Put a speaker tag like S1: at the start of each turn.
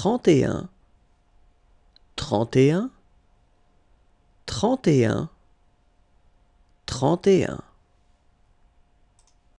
S1: 31 31 31 31